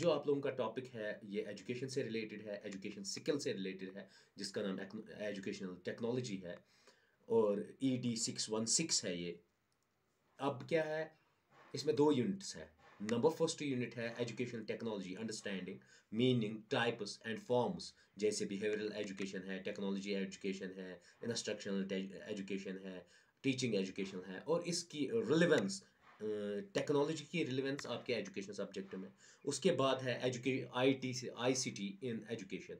जो आप लोगों का टॉपिक है ये एजुकेशन से रिलेटेड है एजुकेशन सिकल से रिलेटेड है जिसका नाम एजुकेशनल टेक्नोलॉजी है और E D six one six है ये अब क्या है इसमें दो यूनिट्स है नंबर फर्स्ट यूनिट है education technology understanding meaning types and forms जैसे बिहेवियरल एजुकेशन है टेक्नोलॉजी एजुकेशन है इंस्ट्रक्शनल एजुकेशन है टीचिंग एजुकेशन है और इसकी रिलेवेंस टेक्नोलॉजी की रिलेवेंस आपके एजुकेशन सब्जेक्ट में उसके बाद है एजुके I T I C T in education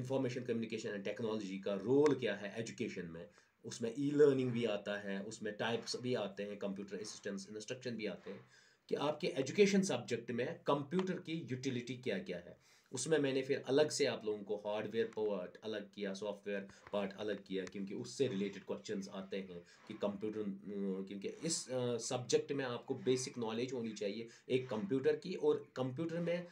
information communication and technology का रोल क्या है एजुकेशन में उसमें ई लर्निंग भी आता है उसमें टाइप्स भी आते हैं कंप्यूटर असिस्टेंस इंस्ट्रक्शन भी आते हैं कि आपके एजुकेशन सब्जेक्ट में कंप्यूटर की यूटिलिटी क्या क्या है उसमें मैंने फिर अलग से आप लोगों को हार्डवेयर पार्ट अलग किया सॉफ्टवेयर पार्ट अलग किया क्योंकि उससे रिलेटेड क्वेश्चन आते हैं कि कंप्यूटर क्योंकि इस सब्जेक्ट में आपको बेसिक नॉलेज होनी चाहिए एक कंप्यूटर की और कंप्यूटर में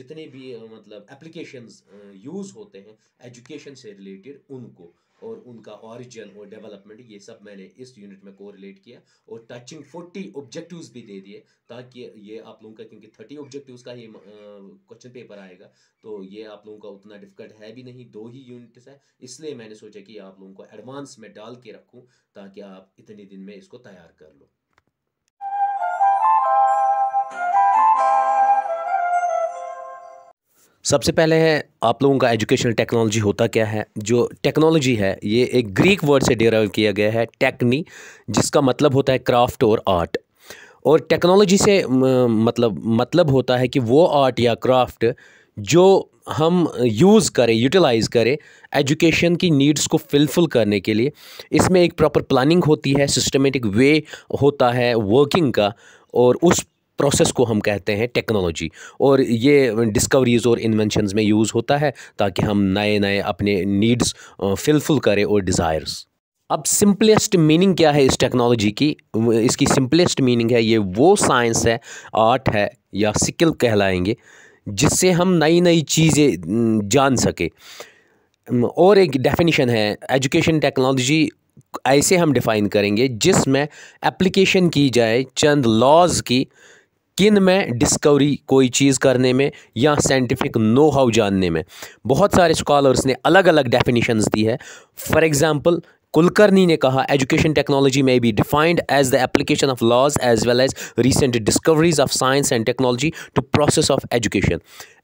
जितने भी मतलब एप्लीकेशंस यूज़ होते हैं एजुकेशन से रिलेटेड उनको और उनका ओरिजिन और डेवलपमेंट ये सब मैंने इस यूनिट में कोरिलेट किया और टचिंग फोर्टी ऑब्जेक्टिव्स भी दे दिए ताकि ये आप लोगों का क्योंकि थर्टी ऑब्जेक्टिव्स का ही क्वेश्चन पेपर आएगा तो ये आप लोगों का उतना डिफिकल्ट है भी नहीं दो ही यूनिट्स है इसलिए मैंने सोचा कि आप लोगों को एडवांस में डाल के रखूँ ताकि आप इतने दिन में इसको तैयार कर लो सबसे पहले है आप लोगों का एजुकेशनल टेक्नोलॉजी होता क्या है जो टेक्नोलॉजी है ये एक ग्रीक वर्ड से डिराइव किया गया है टेक्नी जिसका मतलब होता है क्राफ्ट और आर्ट और टेक्नोलॉजी से मतलब मतलब होता है कि वो आर्ट या क्राफ्ट जो हम यूज़ करें यूटिलाइज़ करें एजुकेशन की नीड्स को फिलफुल करने के लिए इसमें एक प्रॉपर प्लानिंग होती है सिस्टमेटिक वे होता है वर्किंग का और उस प्रोसेस को हम कहते हैं टेक्नोलॉजी और ये डिस्कवरीज़ और इन्वेंशन में यूज़ होता है ताकि हम नए नए अपने नीड्स फिलफुल करें और डिज़ायर्स अब सिंपलेस्ट मीनिंग क्या है इस टेक्नोलॉजी की इसकी सिंपलेस्ट मीनिंग है ये वो साइंस है आर्ट है या स्किल कहलाएंगे जिससे हम नई नई चीज़ें जान सके और एक डेफिनेशन है एजुकेशन टेक्नोलॉजी ऐसे हम डिफ़ाइन करेंगे जिसमें एप्लीकेशन की जाए चंद लॉज की किन में डिस्कवरी कोई चीज़ करने में या साइंटिफिक नो हाउ जानने में बहुत सारे स्कॉलर्स ने अलग अलग डेफिनेशंस दी है फॉर एग्ज़ाम्पल कुलकर्णी ने कहा एजुकेशन टेक्नोलॉजी में be defined as the application of laws as well as recent discoveries of science and technology to process of education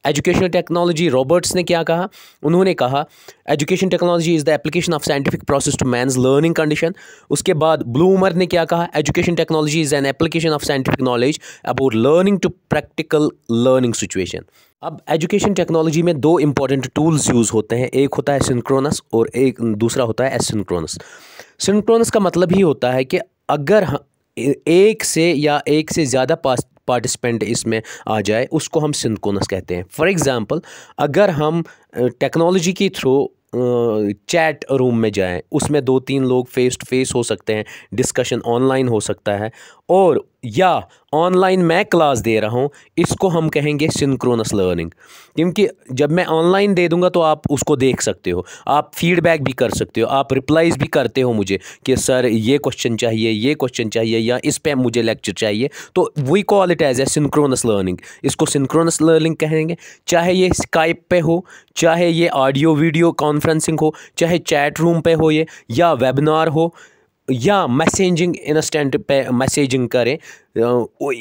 educational technology Roberts ने क्या कहा उन्होंने कहा education technology is the application of scientific process to man's learning condition उसके बाद Bloomer ने क्या कहा education technology is an application of scientific knowledge about learning to practical learning situation अब एजुकेशन टेक्नोलॉजी में दो इंपॉर्टेंट टूल्स यूज़ होते हैं एक होता है सिंक्रोनस और एक दूसरा होता है एसिनक्रोनस सिंक्रोनस का मतलब ही होता है कि अगर एक से या एक से ज़्यादा पास पार्टिसिपेंट इसमें आ जाए उसको हम सिंकोनस कहते हैं फॉर एग्ज़ाम्पल अगर हम टेक्नोलॉजी के थ्रू चैट रूम में जाएं उसमें दो तीन लोग फेस टू फेस हो सकते हैं डिस्कशन ऑनलाइन हो सकता है और या ऑनलाइन मैं क्लास दे रहा हूँ इसको हम कहेंगे सिंक्रोनस लर्निंग क्योंकि जब मैं ऑनलाइन दे दूँगा तो आप उसको देख सकते हो आप फीडबैक भी कर सकते हो आप रिप्लाइज भी करते हो मुझे कि सर ये क्वेश्चन चाहिए ये क्वेश्चन चाहिए या इस पर मुझे लेक्चर चाहिए तो we call it as a synchronous learning इसको सिंक्रोनस लर्निंग कहेंगे चाहे ये स्काइप पे हो चाहे ये ऑडियो वीडियो कॉन्फ्रेंसिंग हो चाहे चैट रूम पर हो ये या वेबिनार हो या मैसेजिंग इंस्टेंट पे मैसेजिंग करें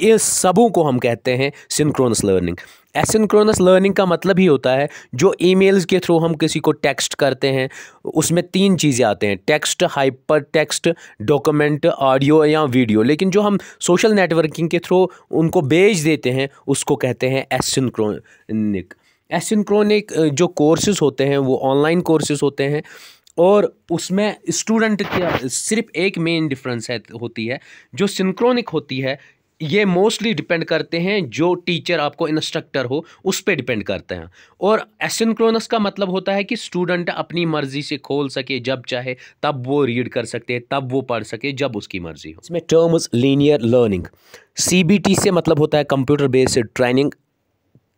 ये सबों को हम कहते हैं सिंक्रोनस लर्निंग एसिंक्रोनस लर्निंग का मतलब ही होता है जो ईमेल्स के थ्रू हम किसी को टेक्स्ट करते हैं उसमें तीन चीज़ें आते हैं text hyper text document audio या वीडियो लेकिन जो हम सोशल नेटवर्किंग के थ्रू उनको भेज देते हैं उसको कहते हैं एसिंक्रोनिक एसिंक्रोनिक जो कोर्सेज होते हैं वो ऑनलाइन कोर्सेज होते हैं और उसमें स्टूडेंट की सिर्फ एक मेन डिफरेंस है होती है जो सिंक्रोनिक होती है ये मोस्टली डिपेंड करते हैं जो टीचर आपको इंस्ट्रक्टर हो उस पर डिपेंड करते हैं और एसिंक्रोनस का मतलब होता है कि स्टूडेंट अपनी मर्जी से खोल सके जब चाहे तब वो रीड कर सकते हैं तब वो पढ़ सके जब उसकी मर्जी हो इसमें टर्म्स लीनियर लर्निंग सी से मतलब होता है कंप्यूटर बेस्ड ट्रेनिंग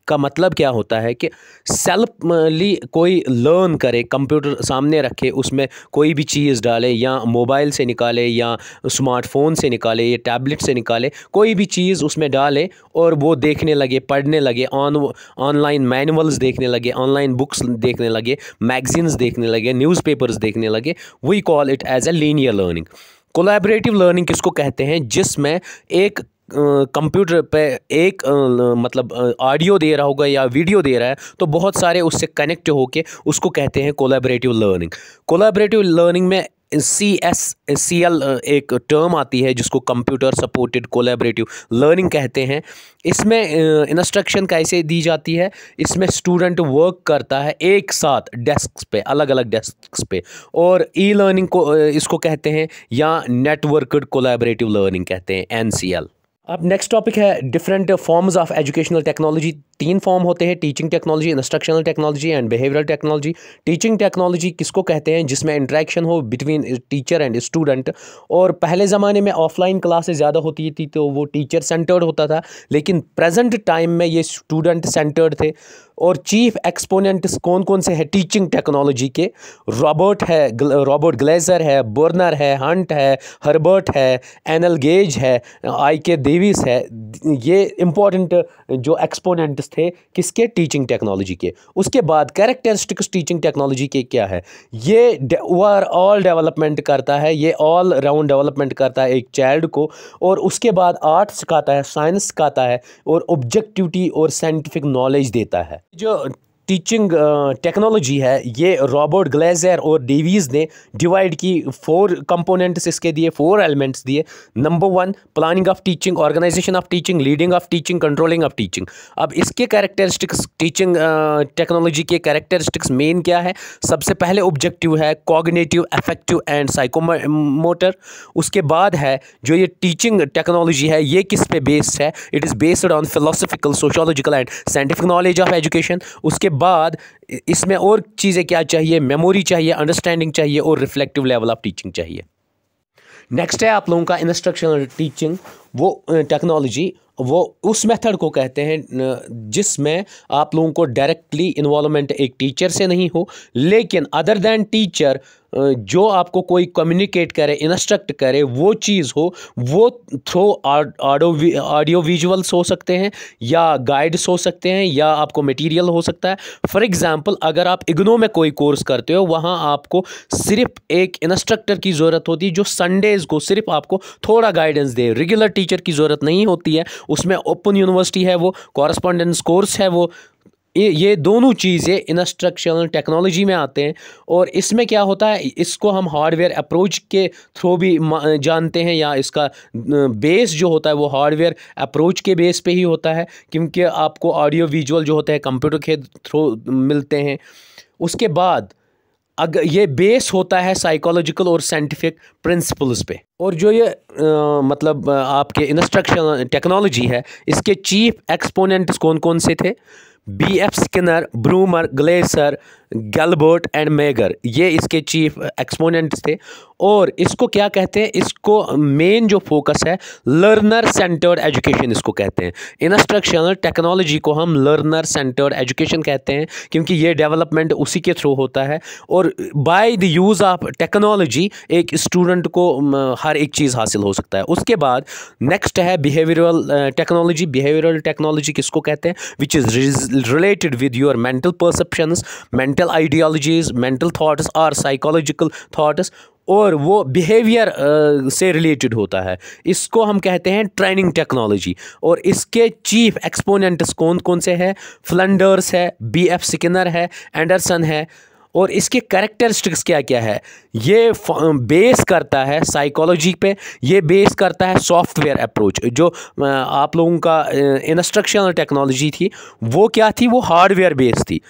का मतलब क्या होता है कि सेल्फली कोई लर्न करे कंप्यूटर सामने रखे उसमें कोई भी चीज़ डाले या मोबाइल से निकाले या स्मार्टफोन से निकाले या टैबलेट से निकाले कोई भी चीज़ उसमें डाले और वो देखने लगे पढ़ने लगे ऑन ऑनलाइन मैनुअल्स देखने लगे ऑनलाइन बुक्स देखने लगे मैगजीन्स देखने लगे न्यूज़पेपर्स देखने लगे we call it as a linear learning collaborative learning किसको कहते हैं जिसमें एक कंप्यूटर पे एक आ, मतलब ऑडियो दे रहा होगा या वीडियो दे रहा है तो बहुत सारे उससे कनेक्ट होके उसको कहते हैं कोलाबरेटिव लर्निंग कोलाबरेटिव लर्निंग में सी एस सी एल एक टर्म आती है जिसको कंप्यूटर सपोर्टेड कोलैबोरेटिव लर्निंग कहते हैं इसमें इंस्ट्रक्शन कैसे दी जाती है इसमें स्टूडेंट वर्क करता है एक साथ डेस्क पे अलग अलग डेस्क पे और ई e लर्निंग को इसको कहते हैं या नेटवर्कड कोलैबोरेटिव लर्निंग कहते हैं एन सी एल अब नेक्स्ट टॉपिक है different forms of educational technology तीन फॉर्म होते हैं teaching technology instructional technology and behavioural technology teaching technology किसको कहते हैं जिसमें इंट्रैक्शन हो बिटवीन टीचर एंड स्टूडेंट और पहले ज़माने में ऑफलाइन क्लासेस ज़्यादा होती थी तो वो टीचर सेंटर्ड होता था लेकिन प्रेजेंट टाइम में ये स्टूडेंट सेंटर्ड थे और चीफ एक्सपोनेंट्स कौन कौन से हैं टीचिंग टेक्नोलॉजी के रॉबर्ट है रॉबर्ट ग्लेजर है बर्नर है हंट है हर्बर्ट है एनल गेज है आई के लेविस है ये इंपॉर्टेंट जो एक्सपोनेंट्स थे किसके टीचिंग टेक्नोलॉजी के उसके बाद कैरेक्टरिस्टिक्स टीचिंग टेक्नोलॉजी के क्या है ये ऑल डेवलपमेंट करता है ये ऑल राउंड डेवलपमेंट करता है एक चाइल्ड को और उसके बाद आर्ट सिखाता है साइंस सिखाता है और ऑब्जेक्टिविटी और साइंटिफिक नॉलेज देता है जो टीचिंग टेक्नोलॉजी uh, है ये रॉबर्ट ग्लेजर और डेवीज़ ने डिवाइड की फोर कंपोनेंट्स इसके दिए फोर एलिमेंट्स दिए number one planning of teaching organisation of teaching leading of teaching controlling of teaching अब इसके कैरेक्टरिस्टिक्स टीचिंग टेक्नोलॉजी के कैरेक्टरिस्टिक्स मेन क्या है सबसे पहले ऑब्जेक्टिव है कॉग्नेटिव एफेक्टिव एंड साइकोमोटर उसके बाद है जो ये टीचिंग टेक्नोलॉजी है ये किस पे बेस्ड है it is based on philosophical sociological and scientific knowledge of education उसके बाद इसमें और चीज़ें क्या चाहिए मेमोरी चाहिए अंडरस्टैंडिंग चाहिए और रिफ्लेक्टिव लेवल ऑफ टीचिंग चाहिए नेक्स्ट है आप लोगों का इंस्ट्रक्शनल टीचिंग वो टेक्नोलॉजी वो उस मेथड को कहते हैं जिसमें आप लोगों को डायरेक्टली इन्वॉलमेंट एक टीचर से नहीं हो लेकिन अदर दैन टीचर जो आपको कोई कम्युनिकेट करे इंस्ट्रक्ट करे वो चीज़ हो वो थ्रो ऑडियो ऑडियो विजुअल्स हो सकते हैं या गाइड्स हो सकते हैं या आपको मटेरियल हो सकता है फॉर एग्जांपल अगर आप इग्नो में कोई कोर्स करते हो वहाँ आपको सिर्फ एक इंस्ट्रक्टर की ज़रूरत होती है जो संडेज़ को सिर्फ आपको थोड़ा गाइडेंस दे रेगुलर टीचर की ज़रूरत नहीं होती है उसमें ओपन यूनिवर्सिटी है वो कॉरस्पॉन्डेंस कोर्स है वो ये दोनों चीज़ें इंस्ट्रक्शनल टेक्नोलॉजी में आते हैं और इसमें क्या होता है इसको हम हार्डवेयर अप्रोच के थ्रू भी जानते हैं या इसका बेस जो होता है वो हार्डवेयर अप्रोच के बेस पे ही होता है क्योंकि आपको ऑडियो विजुअल जो होता है कंप्यूटर के थ्रू मिलते हैं उसके बाद अगर ये बेस होता है साइकोलॉजिकल और साइंटिफिक प्रिंसिपल्स पे और जो ये आ, मतलब आपके इंस्ट्रक्शन टेक्नोलॉजी है इसके चीफ एक्सपोनेंट्स कौन कौन से थे B F Skinner Bruner Glaser Gilbert and Mager ये इसके चीफ एक्सपोनेंट्स थे और इसको क्या कहते हैं इसको मेन जो फोकस है लर्नर सेंटर्ड एजुकेशन इसको कहते हैं इंस्ट्रक्शनल टेक्नोलॉजी को हम लर्नर सेंटर्ड एजुकेशन कहते हैं क्योंकि ये डेवलपमेंट उसी के थ्रू होता है और by the use of technology एक स्टूडेंट को हर एक चीज़ हासिल हो सकता है उसके बाद नेक्स्ट है बिहेवियरल टेक्नोलॉजी बिहेवियरल टेक्नोलॉजी किसको कहते हैं which is related with your mental perception mental mental ideologies mental thoughts और साइकोलॉजिकल थाट्स और वो बिहेवियर से रिलेटेड होता है इसको हम कहते हैं ट्रेनिंग टेक्नोलॉजी और इसके चीफ एक्सपोनेंट्स कौन कौन से हैं फ्लंडर्स है बी एफ स्किनर है एंडरसन है और इसके करेक्टरिस्टिक्स क्या क्या है ये बेस करता है साइकोलॉजी पे ये बेस करता है सॉफ्टवेयर अप्रोच जो आप लोगों का इंस्ट्रक्शनल टेक्नोलॉजी थी वो क्या थी वो हार्डवेयर बेस थी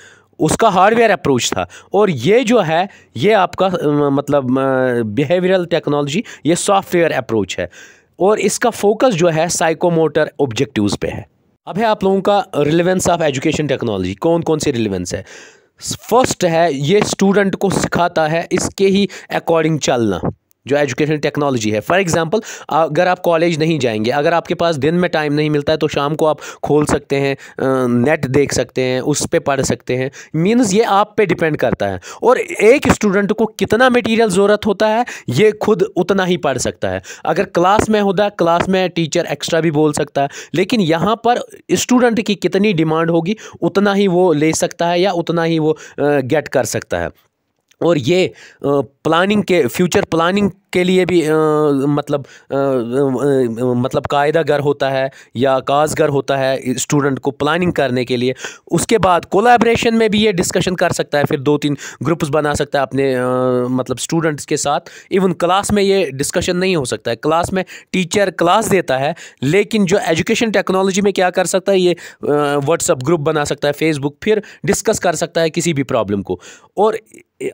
उसका हार्डवेयर अप्रोच था और ये जो है ये आपका मतलब बिहेवियरल टेक्नोलॉजी ये सॉफ्टवेयर अप्रोच है और इसका फोकस जो है साइकोमोटर ऑब्जेक्टिव्स पे है अब है आप लोगों का रिलेवेंस ऑफ एजुकेशन टेक्नोलॉजी कौन कौन सी रिलेवेंस है फर्स्ट है ये स्टूडेंट को सिखाता है इसके ही अकॉर्डिंग चलना जो एजुकेशन टेक्नोलॉजी है फॉर एग्जांपल अगर आप कॉलेज नहीं जाएंगे अगर आपके पास दिन में टाइम नहीं मिलता है तो शाम को आप खोल सकते हैं नेट देख सकते हैं उस पर पढ़ सकते हैं मीन्स ये आप पे डिपेंड करता है और एक स्टूडेंट को कितना मटीरियल ज़रूरत होता है ये खुद उतना ही पढ़ सकता है अगर क्लास में होता क्लास में टीचर एक्स्ट्रा भी बोल सकता है लेकिन यहाँ पर स्टूडेंट की कितनी डिमांड होगी उतना ही वो ले सकता है या उतना ही वो गेट कर सकता है और ये प्लानिंग के फ्यूचर प्लानिंग के लिए भी आ, मतलब आ, मतलब कायदा घर होता है या काजगर होता है स्टूडेंट को प्लानिंग करने के लिए उसके बाद कोलाब्रेशन में भी ये डिस्कशन कर सकता है फिर दो तीन ग्रुप्स बना सकता है अपने आ, मतलब स्टूडेंट्स के साथ इवन क्लास में ये डिस्कशन नहीं हो सकता है क्लास में टीचर क्लास देता है लेकिन जो एजुकेशन टेक्नोलॉजी में क्या कर सकता है ये व्हाट्सअप ग्रुप बना सकता है फेसबुक फिर डिस्कस कर सकता है किसी भी प्रॉब्लम को और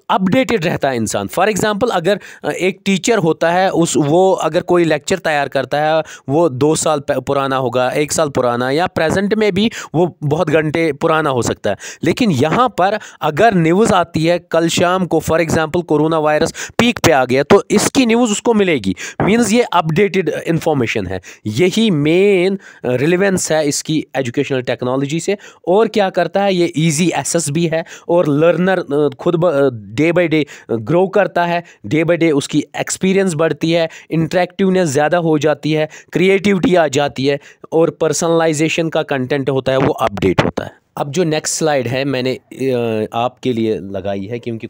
अपडेटेड रहता है इंसान फॉर एग्ज़ाम्पल अगर एक टीचर टीचर होता है उस वो अगर कोई लेक्चर तैयार करता है वो दो साल पुराना होगा एक साल पुराना या प्रेजेंट में भी वो बहुत घंटे पुराना हो सकता है लेकिन यहाँ पर अगर न्यूज़ आती है कल शाम को for example corona virus peak पे आ गया तो इसकी न्यूज़ उसको मिलेगी मीन्स ये अपडेटेड इन्फॉर्मेशन है यही मेन रिलिवेंस है इसकी एजुकेशनल टेक्नोलॉजी से और क्या करता है ये ईजी एसेस भी है और लर्नर खुद डे बाई डे ग्रो करता है डे बाई डे उसकी एक्स एक्सपीरियंस बढ़ती है इंट्रैक्टिवनेस ज़्यादा हो जाती है क्रिएटिविटी आ जाती है और पर्सनलाइजेशन का कंटेंट होता है वो अपडेट होता है अब जो नेक्स्ट स्लाइड है मैंने आपके लिए लगाई है क्योंकि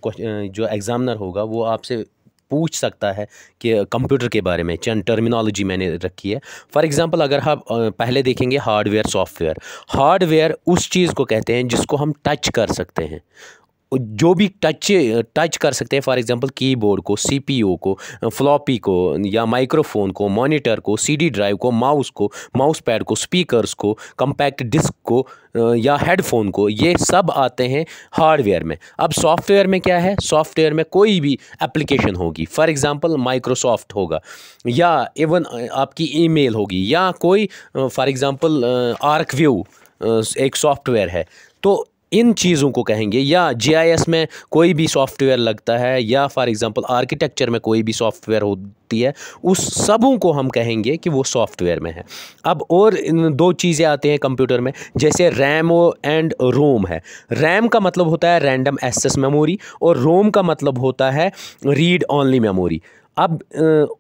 जो एग्ज़ामिनर होगा वो आपसे पूछ सकता है कि कंप्यूटर के बारे में चंद टर्मिनोलॉजी मैंने रखी है फॉर एग्जांपल अगर हम हाँ पहले देखेंगे हार्डवेयर सॉफ्टवेयर हार्डवेयर उस चीज़ को कहते हैं जिसको हम टच कर सकते हैं जो भी टच टच कर सकते हैं फॉर एग्जांपल कीबोर्ड को सीपीयू को फ्लॉपी को या माइक्रोफोन को मॉनिटर को सीडी ड्राइव को माउस को माउस पैड को स्पीकर्स को कंपैक्ट डिस्क को या हेडफोन को ये सब आते हैं हार्डवेयर में अब सॉफ्टवेयर में क्या है सॉफ्टवेयर में कोई भी एप्लीकेशन होगी फॉर एग्जांपल माइक्रोसॉफ्ट होगा या इवन आपकी ईमेल होगी या कोई फॉर एग्जांपल आर्क व्यू एक सॉफ्टवेयर है तो इन चीज़ों को कहेंगे या जीआईएस में कोई भी सॉफ्टवेयर लगता है या फॉर एग्जांपल आर्किटेक्चर में कोई भी सॉफ्टवेयर होती है उस सबों को हम कहेंगे कि वो सॉफ्टवेयर में है अब और दो चीज़ें आते हैं कंप्यूटर में जैसे रैम एंड रोम है रैम का मतलब होता है रैंडम एक्सेस मेमोरी और रोम का मतलब होता है रीड ऑनली मेमोरी अब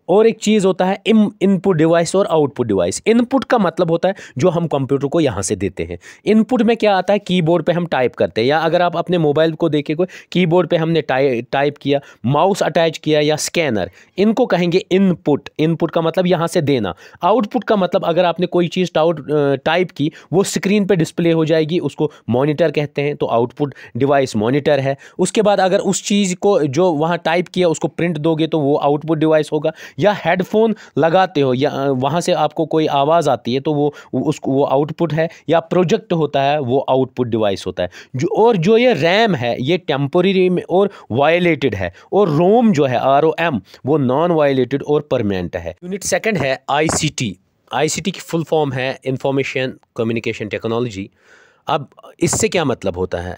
और एक चीज़ होता है इम इनपुट डिवाइस और आउटपुट डिवाइस इनपुट का मतलब होता है जो हम कंप्यूटर को यहाँ से देते हैं इनपुट में क्या आता है कीबोर्ड पे हम टाइप करते हैं या अगर आप अपने मोबाइल को देखे कोई कीबोर्ड पे हमने टाइप किया माउस अटैच किया या स्कैनर इनको कहेंगे इनपुट इनपुट का मतलब यहाँ से देना आउटपुट का मतलब अगर आपने कोई चीज़ टाउट टाइप की वो स्क्रीन पर डिस्प्ले हो जाएगी उसको मोनिटर कहते हैं तो आउटपुट डिवाइस मोनीटर है उसके बाद अगर उस चीज़ को जो वहाँ टाइप किया उसको प्रिंट दोगे तो वो आउट आउटपुट डिवाइस होगा या हेडफोन लगाते हो या वहाँ से आपको कोई आवाज़ आती है तो वो उस वो आउटपुट है या प्रोजेक्ट होता है वो आउटपुट डिवाइस होता है जो और जो ये रैम है ये टेम्पोरी और वायलेटेड है और रोम जो है आर ओ एम वो नॉन वायलेटेड और परमानेंट है यूनिट सेकेंड है I C T I C T की फुल फॉर्म है इंफॉर्मेशन कम्युनिकेशन टेक्नोलॉजी अब इससे क्या मतलब होता है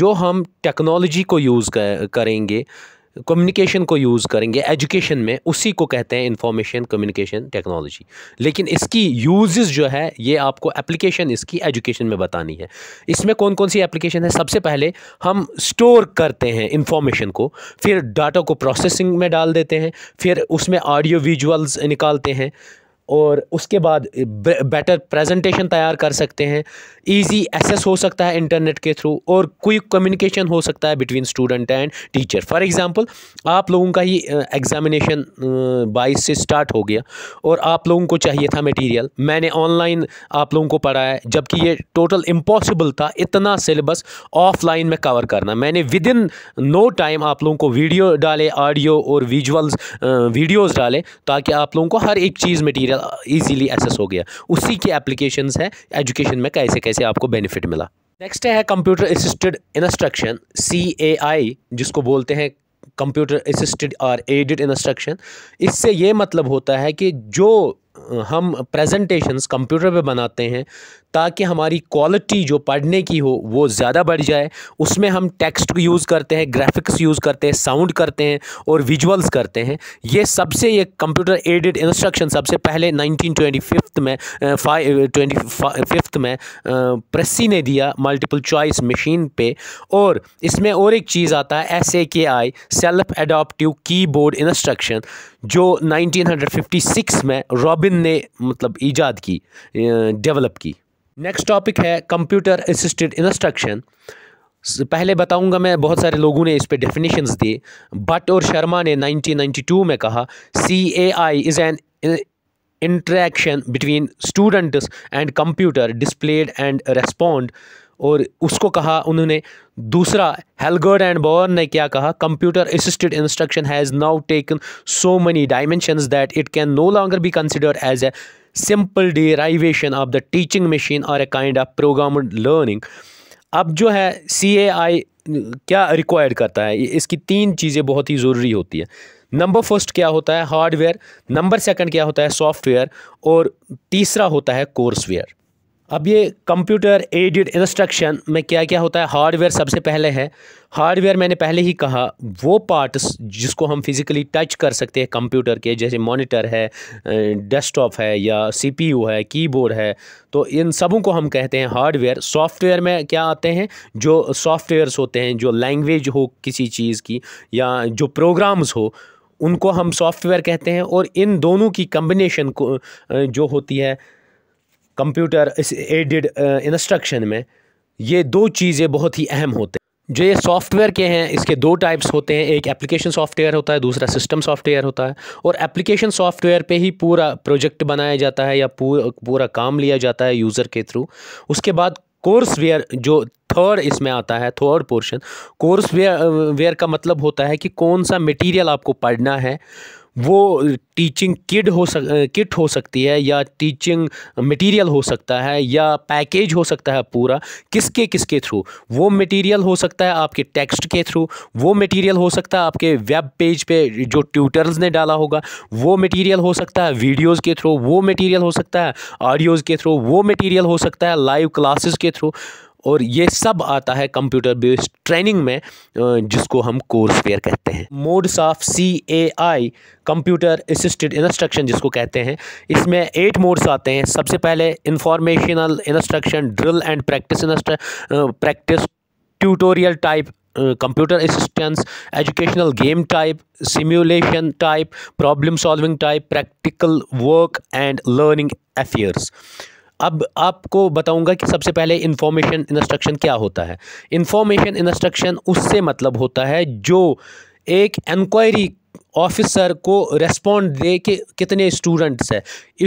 जो हम टेक्नोलॉजी को यूज़ करेंगे कम्युनिकेशन को यूज़ करेंगे एजुकेशन में उसी को कहते हैं इंफॉर्मेशन कम्युनिकेशन टेक्नोलॉजी लेकिन इसकी यूजेस जो है ये आपको एप्लीकेशन इसकी एजुकेशन में बतानी है इसमें कौन कौन सी एप्लीकेशन है सबसे पहले हम स्टोर करते हैं इंफॉर्मेशन को फिर डाटा को प्रोसेसिंग में डाल देते हैं फिर उसमें ऑडियो विजुअल्स निकालते हैं और उसके बाद बेटर प्रेजेंटेशन तैयार कर सकते हैं इजी एसेस हो सकता है इंटरनेट के थ्रू और क्विक कम्युनिकेशन हो सकता है between student and teacher for example आप लोगों का ही एग्जामिनेशन बाईस से स्टार्ट हो गया और आप लोगों को चाहिए था मटेरियल मैंने ऑनलाइन आप लोगों को पढ़ाया जबकि ये टोटल इम्पॉसिबल था इतना सिलेबस ऑफलाइन में कवर करना मैंने विद इन नो टाइम आप लोगों को वीडियो डाले ऑडियो और विजुअल्स वीडियोज़ डाले ताकि आप लोगों को हर एक चीज़ मटीरियल ईजीली एक्सेस हो गया उसी के एप्लीकेशन है एजुकेशन में कैसे कैसे आपको बेनिफिट मिला नेक्स्ट है computer assisted instruction C A I जिसको बोलते हैं कंप्यूटर असिस्टेड और एडिड इंस्ट्रक्शन इससे ये मतलब होता है कि जो हम प्रेजेंटेशंस कंप्यूटर पे बनाते हैं ताकि हमारी क्वालिटी जो पढ़ने की हो वो ज़्यादा बढ़ जाए उसमें हम टेक्स्ट यूज़ करते हैं ग्राफिक्स यूज़ करते हैं साउंड करते हैं और विजुअल्स करते हैं ये सबसे ये कंप्यूटर एडिड इंस्ट्रक्शन सबसे पहले नाइनटीन ट्वेंटी फिफ्थ में ट्वेंटी फिफ्थ में प्रेसी ने दिया मल्टीपल चॉइस मशीन पे और इसमें और एक चीज़ आता है S A K I self adaptive keyboard instruction जो 1956 में रॉबिन ने मतलब ईजाद की डेवलप की नेक्स्ट टॉपिक है कंप्यूटर असिस्टेड इंस्ट्रक्शन पहले बताऊंगा मैं बहुत सारे लोगों ने इस पे डेफिनेशंस दिए बट और शर्मा ने 1992 में कहा C A I is an interaction between students and computer displayed and respond और उसको कहा उन्होंने दूसरा हेलगर्ड एंड बॉर्न ने क्या कहा computer assisted instruction has now taken so many dimensions that it can no longer be considered as a simple derivation of the teaching machine और a kind of program learning अब जो है सी A आई क्या required करता है इसकी तीन चीज़ें बहुत ही ज़रूरी होती है नंबर फर्स्ट क्या होता है हार्डवेयर नंबर सेकंड क्या होता है सॉफ्टवेयर और तीसरा होता है कोर्सवेयर अब ये कंप्यूटर एडिड इंस्ट्रक्शन में क्या क्या होता है हार्डवेयर सबसे पहले है हार्डवेयर मैंने पहले ही कहा वो पार्ट्स जिसको हम फिज़िकली टच कर सकते हैं कंप्यूटर के जैसे मॉनिटर है डेस्कटॉप है या सीपीयू है कीबोर्ड है तो इन सबों को हम कहते हैं हार्डवेयर सॉफ्टवेयर में क्या आते हैं जो सॉफ्टवेयर्स होते हैं जो लैंग्वेज हो किसी चीज़ की या जो प्रोग्राम्स हो उनको हम सॉफ्टवेयर कहते हैं और इन दोनों की कम्बिनेशन को जो होती है कंप्यूटर एडिड इंस्ट्रक्शन में ये दो चीज़ें बहुत ही अहम होते हैं जो ये सॉफ्टवेयर के हैं इसके दो टाइप्स होते हैं एक एप्लीकेशन सॉफ्टवेयर होता है दूसरा सिस्टम सॉफ्टवेयर होता है और एप्लीकेशन सॉफ्टवेयर पे ही पूरा प्रोजेक्ट बनाया जाता है या पूरा पूरा काम लिया जाता है यूज़र के थ्रू उसके बाद कोर्स वेयर जो थर्ड इसमें आता है third portion courseware ware का मतलब होता है कि कौन सा मटेरियल आपको पढ़ना है वो टीचिंग किड हो सक किट हो सकती है या टीचिंग मटेरियल हो सकता है या पैकेज हो सकता है पूरा किसके किसके थ्रू वो मटेरियल हो सकता है आपके टेक्स्ट के थ्रू वो मटेरियल हो सकता है आपके वेब पेज पे जो ट्यूटर्स ने डाला होगा वो मटेरियल हो सकता है वीडियोस के थ्रू वो मटेरियल हो सकता है ऑडियोज़ के थ्रू वो मटेरियल हो सकता है लाइव क्लासेस के थ्रू और ये सब आता है कंप्यूटर बेस्ड ट्रेनिंग में जिसको हम कोर्स फेयर कहते हैं modes of C A I computer assisted instruction जिसको कहते हैं इसमें एट मोड्स आते हैं सबसे पहले informational instruction drill and practice practice tutorial type computer assistance educational game type simulation type problem solving type practical work and learning affairs अब आपको बताऊंगा कि सबसे पहले इन्फॉर्मेशन इंस्ट्रक्शन क्या होता है इन्फॉर्मेशन इंस्ट्रक्शन उससे मतलब होता है जो एक इंक्वायरी ऑफिसर को रेस्पॉन्ड दे कि कितने स्टूडेंट्स हैं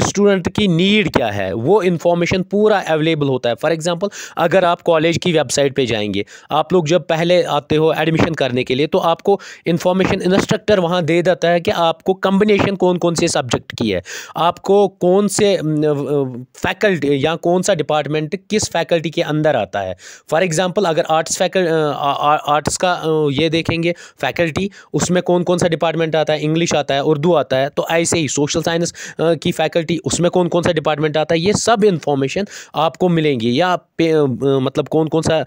स्टूडेंट की नीड क्या है वो इन्फॉर्मेशन पूरा अवेलेबल होता है फॉर एग्जांपल अगर आप कॉलेज की वेबसाइट पे जाएंगे आप लोग जब पहले आते हो एडमिशन करने के लिए तो आपको इन्फॉर्मेशन इंस्ट्रक्टर वहाँ दे देता है कि आपको कम्बिनेशन कौन कौन से सब्जेक्ट की है आपको कौन से फैकल्टी या कौन सा डिपार्टमेंट किस फैकल्टी के अंदर आता है फॉर एग्ज़ाम्पल अगर आर्ट्स फैकल आर्ट्स का ये देखेंगे फैकल्टी उसमें कौन कौन सा डिपार्टमेंट डिपार्टमेंट आता है इंग्लिश आता है उर्दू आता है तो ऐसे ही सोशल साइंस की फैकल्टी उसमें कौन कौन सा डिपार्टमेंट आता है ये सब इन्फॉर्मेशन आपको मिलेंगी या मतलब कौन कौन सा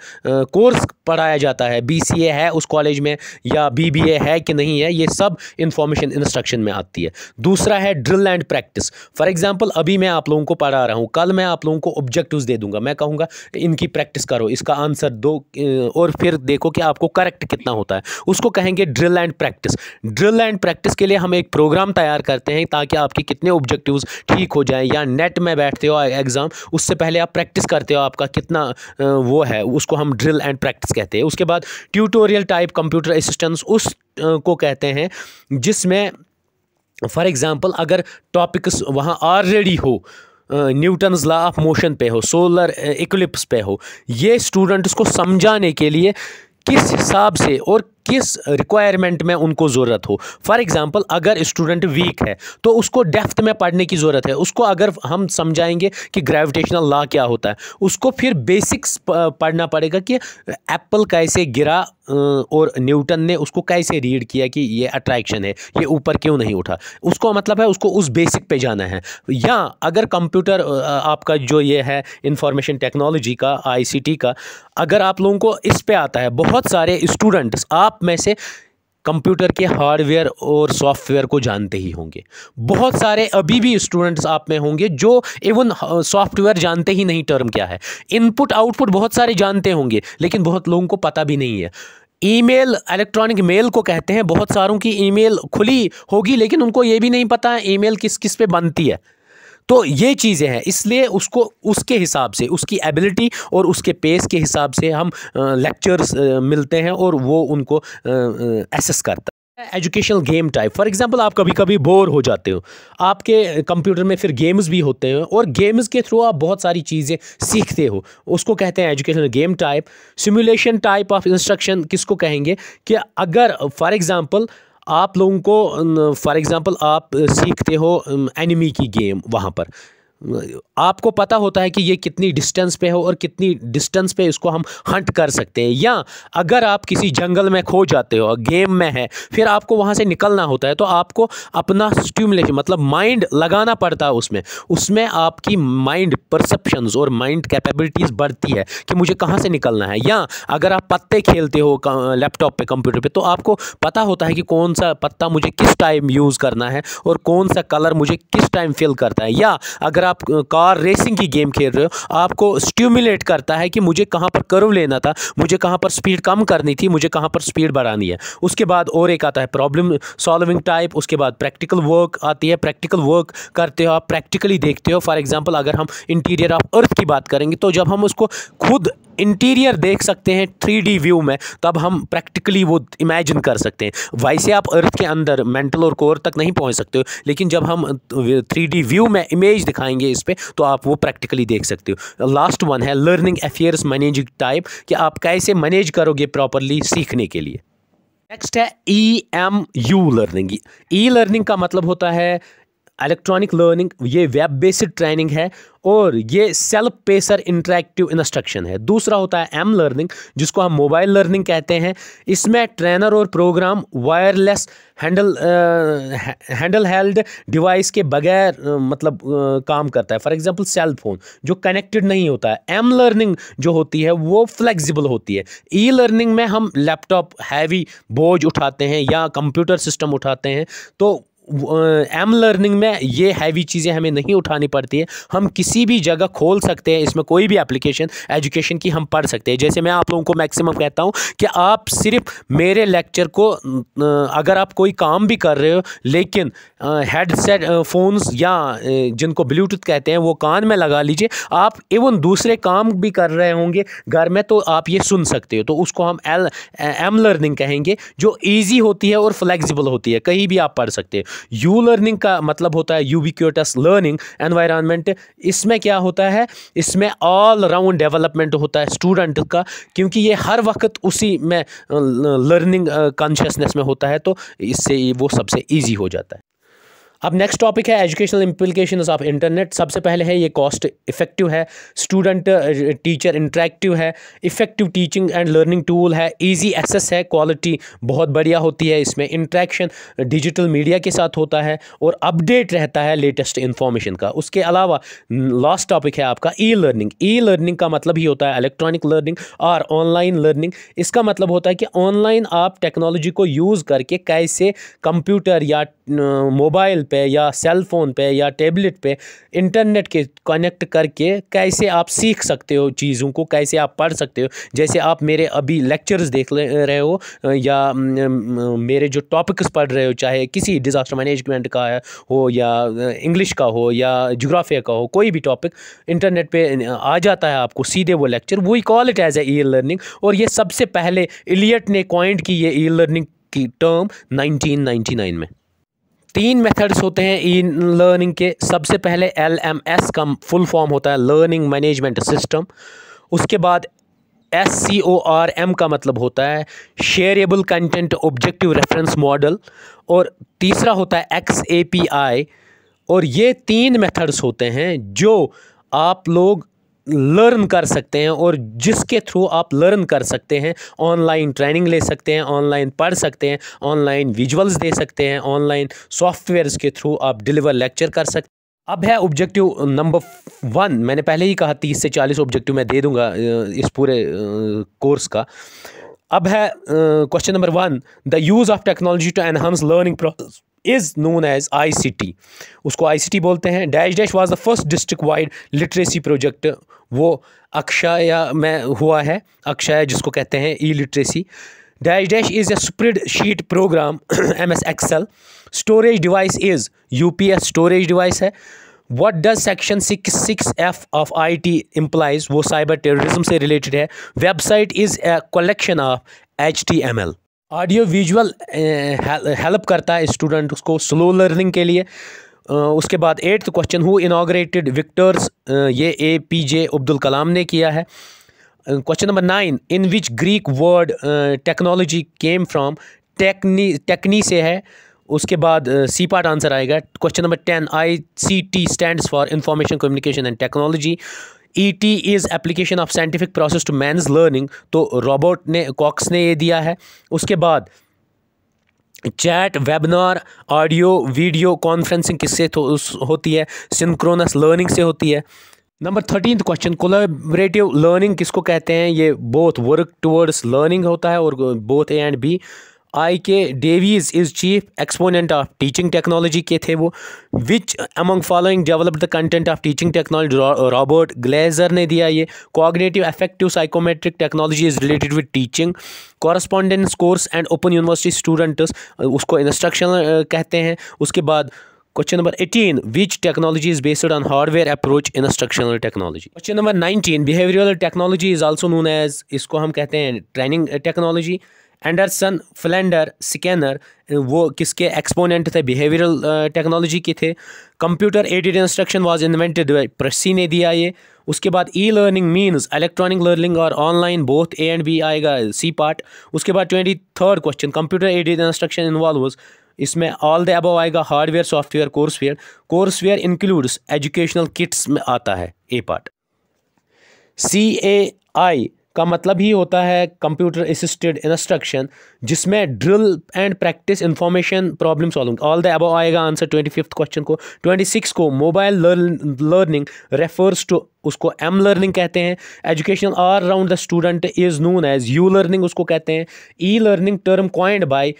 कोर्स पढ़ाया जाता है बी है उस कॉलेज में या बी है कि नहीं है ये सब इन्फॉर्मेशन इंस्ट्रक्शन में आती है दूसरा है drill and practice for example अभी मैं आप लोगों को पढ़ा रहा हूँ कल मैं आप लोगों को ऑब्जेक्टिव दे दूंगा मैं कहूँगा इनकी प्रैक्टिस करो इसका आंसर दो और फिर देखो कि आपको करेक्ट कितना होता है उसको कहेंगे drill and practice drill and practice के लिए हम एक प्रोग्राम तैयार करते हैं ताकि आपके कितने ऑब्जेक्टिव्स ठीक हो जाए या नेट में बैठते हो एग्ज़ाम उससे पहले आप प्रैक्टिस करते हो आपका कितना वो है उसको हम ड्रिल एंड प्रैक्टिस कहते हैं उसके बाद ट्यूटोरियल टाइप कंप्यूटर असिस्टेंस उस को कहते हैं जिसमें फॉर एग्ज़ाम्पल अगर टॉपिक्स वहाँ ऑलरेडी हो न्यूटन्स लॉ ऑफ मोशन पे हो सोलर इक्लिप्स पे हो ये स्टूडेंट्स को समझाने के लिए किस हिसाब से और किस रिक्वायरमेंट में उनको ज़रूरत हो फॉर एग्ज़ाम्पल अगर स्टूडेंट वीक है तो उसको डेफ्थ में पढ़ने की ज़रूरत है उसको अगर हम समझाएंगे कि ग्रेविटेशनल लॉ क्या होता है उसको फिर बेसिक्स पढ़ना पड़ेगा कि एप्पल कैसे गिरा और न्यूटन ने उसको कैसे रीड किया कि ये अट्रैक्शन है ये ऊपर क्यों नहीं उठा उसको मतलब है उसको उस बेसिक पे जाना है या अगर कंप्यूटर आपका जो ये है इंफॉर्मेशन टेक्नोलॉजी का आईसीटी का अगर आप लोगों को इस पे आता है बहुत सारे स्टूडेंट्स आप आप में से कंप्यूटर के हार्डवेयर और सॉफ्टवेयर को जानते ही होंगे बहुत सारे अभी भी स्टूडेंट्स आप में होंगे जो इवन सॉफ्टवेयर जानते ही नहीं टर्म क्या है इनपुट आउटपुट बहुत सारे जानते होंगे लेकिन बहुत लोगों को पता भी नहीं है ईमेल इलेक्ट्रॉनिक मेल को कहते हैं बहुत सारों की ईमेल खुली होगी लेकिन उनको ये भी नहीं पता है ईमेल किस किस पे बनती है तो ये चीज़ें हैं इसलिए उसको उसके हिसाब से उसकी एबिलिटी और उसके पेस के हिसाब से हम लेक्चर्स मिलते हैं और वो उनको एसेस करता है educational game type for example आप कभी कभी बोर हो जाते हो आपके कंप्यूटर में फिर गेम्स भी होते हैं और गेम्स के थ्रू आप बहुत सारी चीज़ें सीखते हो उसको कहते हैं educational game type simulation type of instruction किसको कहेंगे कि अगर फॉर एग्ज़ाम्पल आप लोगों को फॉर एग्ज़ाम्पल आप सीखते हो एनिमी की गेम वहाँ पर आपको पता होता है कि ये कितनी डिस्टेंस पे हो और कितनी डिस्टेंस पे इसको हम हंट कर सकते हैं या अगर आप किसी जंगल में खो जाते हो गेम में है फिर आपको वहाँ से निकलना होता है तो आपको अपना स्ट्यूमुलेशन मतलब माइंड लगाना पड़ता है उसमें उसमें आपकी माइंड परसेप्शन और माइंड कैपेबिलिटीज़ बढ़ती है कि मुझे कहाँ से निकलना है या अगर आप पत्ते खेलते हो लैपटॉप पर कंप्यूटर पर तो आपको पता होता है कि कौन सा पत्ता मुझे किस टाइम यूज़ करना है और कौन सा कलर मुझे किस टाइम फिल करता है या अगर आप कार रेसिंग की गेम खेल रहे हो आपको स्ट्यूमुलेट करता है कि मुझे कहाँ पर कर्व लेना था मुझे कहाँ पर स्पीड कम करनी थी मुझे कहाँ पर स्पीड बढ़ानी है उसके बाद और एक आता है प्रॉब्लम सॉल्विंग टाइप उसके बाद प्रैक्टिकल वर्क आती है प्रैक्टिकल वर्क करते हो आप प्रैक्टिकली देखते हो फॉर एग्जाम्पल अगर हम इंटीरियर ऑफ अर्थ की बात करेंगे तो जब हम उसको खुद इंटीरियर देख सकते हैं थ्री व्यू में तब हम प्रैक्टिकली वो इमेजिन कर सकते हैं वैसे आप अर्थ के अंदर मेंटल और कोर तक नहीं पहुंच सकते हो लेकिन जब हम थ्री व्यू में इमेज दिखाएंगे करेंगे इस पर तो आप वो प्रैक्टिकली देख सकते हो लास्ट वन है लर्निंग अफेयर्स मैनेजिंग टाइप कि आप कैसे मैनेज करोगे प्रॉपरली सीखने के लिए नेक्स्ट है E M U learning e learning का मतलब होता है इलेक्ट्रॉनिक लर्निंग ये वेब बेस्ड ट्रेनिंग है और ये सेल्फ पेसर इंटरेक्टिव इंस्ट्रक्शन है दूसरा होता है एम लर्निंग जिसको हम मोबाइल लर्निंग कहते हैं इसमें ट्रेनर और program wireless handle handle held device के बगैर मतलब आ, काम करता है फॉर एग्जांपल सेल फोन जो कनेक्टेड नहीं होता है एम लर्निंग जो होती है वो फ्लेक्सिबल होती है ई e लर्निंग में हम लैपटॉप हैवी बोझ उठाते हैं या कंप्यूटर सिस्टम उठाते हैं तो एम लर्निंग में ये हैवी चीज़ें हमें नहीं उठानी पड़ती है हम किसी भी जगह खोल सकते हैं इसमें कोई भी एप्लीकेशन एजुकेशन की हम पढ़ सकते हैं जैसे मैं आप लोगों को मैक्सिमम कहता हूँ कि आप सिर्फ मेरे लेक्चर को अगर आप कोई काम भी कर रहे हो लेकिन हेडसेट फ़ोन्स या जिनको ब्लूटूथ कहते हैं वो कान में लगा लीजिए आप इवन दूसरे काम भी कर रहे होंगे घर में तो आप ये सुन सकते हो तो उसको हम एल एम लर्निंग कहेंगे जो ईजी होती है और फ्लैक्सीबल होती है कहीं भी आप पढ़ सकते हो यू लर्निंग का मतलब होता है यूबिक्यूटस लर्निंग एनवायरमेंट इसमें क्या होता है इसमें ऑल राउंड डेवलपमेंट होता है स्टूडेंट का क्योंकि ये हर वक्त उसी में लर्निंग कॉन्शियसनेस में होता है तो इससे वो सबसे ईजी हो जाता है अब नेक्स्ट टॉपिक है एजुकेशनल इम्प्लीकेशन ऑफ इंटरनेट सबसे पहले है ये कॉस्ट इफेक्टिव है स्टूडेंट टीचर इंटरेक्टिव है effective teaching and learning tool है इजी एक्सेस है क्वालिटी बहुत बढ़िया होती है इसमें इंट्रैक्शन डिजिटल मीडिया के साथ होता है और अपडेट रहता है लेटेस्ट इन्फॉर्मेशन का उसके अलावा लास्ट टॉपिक है आपका ई लर्निंग ई लर्निंग का मतलब ही होता है इलेक्ट्रॉनिक लर्निंग और ऑनलाइन लर्निंग इसका मतलब होता है कि ऑनलाइन आप टेक्नोलॉजी को यूज़ करके कैसे कंप्यूटर या मोबाइल पे या सेल फ़ोन पे या टेबलेट पे इंटरनेट के कनेक्ट करके कैसे आप सीख सकते हो चीज़ों को कैसे आप पढ़ सकते हो जैसे आप मेरे अभी लेक्चर्स देख ले रहे हो या मेरे जो टॉपिक्स पढ़ रहे हो चाहे किसी डिज़ास्टर मैनेजमेंट का हो या इंग्लिश का हो या जोग्राफिया का हो कोई भी टॉपिक इंटरनेट पर आ जाता है आपको सीधे वो लेक्चर वही call it as a e learning और ये सबसे पहले इलियट ने कॉइंट की ये ई लर्निंग की टर्म 1999 में तीन मेथड्स होते हैं इन लर्निंग के सबसे पहले एल एम एस का फुल फॉर्म होता है लर्निंग मैनेजमेंट सिस्टम उसके बाद S C O R M का मतलब होता है shareable content objective reference model और तीसरा होता है एक्स ए पी आई और ये तीन मेथड्स होते हैं जो आप लोग लर्न कर सकते हैं और जिसके थ्रू आप लर्न कर सकते हैं ऑनलाइन ट्रेनिंग ले सकते हैं ऑनलाइन पढ़ सकते हैं ऑनलाइन विजुअल्स दे सकते हैं ऑनलाइन सॉफ्टवेयर्स के थ्रू आप डिलीवर लेक्चर कर सकते अब है ऑब्जेक्टिव नंबर वन मैंने पहले ही कहा तीस से चालीस ऑब्जेक्टिव मैं दे दूंगा इस पूरे कोर्स का अब है question number one the use of technology to enhance learning process is known as T उसको टी बोलते हैं dash dash was the first district wide literacy project वो अक्षया में हुआ है अक्षया जिसको कहते हैं ई literacy dash dash is a स्प्रिड sheet programme M S Excel storage device is U P S storage device है what does section six six F of I T implies वो cyber terrorism से रिलेटेड है website is a collection of H T M L audio visual help करता है students को slow learning के लिए उसके बाद eighth question who inaugurated VICTERS ये A P J Abdul Kalam ने किया है question number nine in which Greek word technology came from techne techne से है उसके बाद सी पार्ट आंसर आएगा question number ten I C T stand for information communication and technology E T is application of scientific process to man's learning तो Robert ने Cox ने ये दिया है उसके बाद chat webinar audio video conferencing किससे तो होती है सिंक्रोनस लर्निंग से होती है number thirteen question collaborative learning किसको कहते हैं ये बोथ वर्क टुवर्ड्स लर्निंग होता है और both A and B I K Davies is chief exponent of teaching technology के थे वो which among following develop the content of teaching technology Robert Glaser ने दिया ये coordinative effective psychometric technology is related with teaching correspondence course and open university students उसको instruction uh, कहते हैं उसके बाद question number eighteen which technology is based on hardware approach instructional technology question number nineteen behavioural technology is also known as इसको हम कहते हैं training technology Anderson Flander Skinner वो किसके एक्सपोनेंट थे बिहेवियरल टेक्नोलॉजी के थे computer aided instruction was invented Pressey ने दिया ये उसके बाद e learning means electronic learning और online both A and B आएगा सी पार्ट उसके बाद twenty third question computer aided instruction involve इसमें ऑल द अबव आएगा hardware software courseware courseware includes educational kits में आता है ए पार्ट सी ए आई का मतलब ही होता है कंप्यूटर असिस्टेड इंस्ट्रक्शन जिसमें drill and practice information problem solving all the अब आएगा आंसर ट्वेंटी फिफ्थ क्वेश्चन को ट्वेंटी सिक्स को मोबाइल लर्निंग रेफर्स टू उसको एम लर्निंग कहते हैं education all round the student is known as U learning उसको कहते हैं e learning term coined by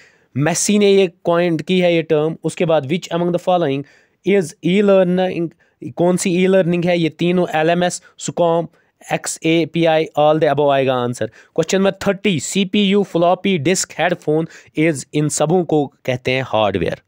Masie ने ये क्वाइंड की है ये टर्म उसके बाद which among the following is e learning कौन सी ई e लर्निंग है ये तीनों L M S SCORM X A P I all the above आएगा answer question number thirty C P U floppy disk headphone is इन सबों को कहते हैं हार्डवेयर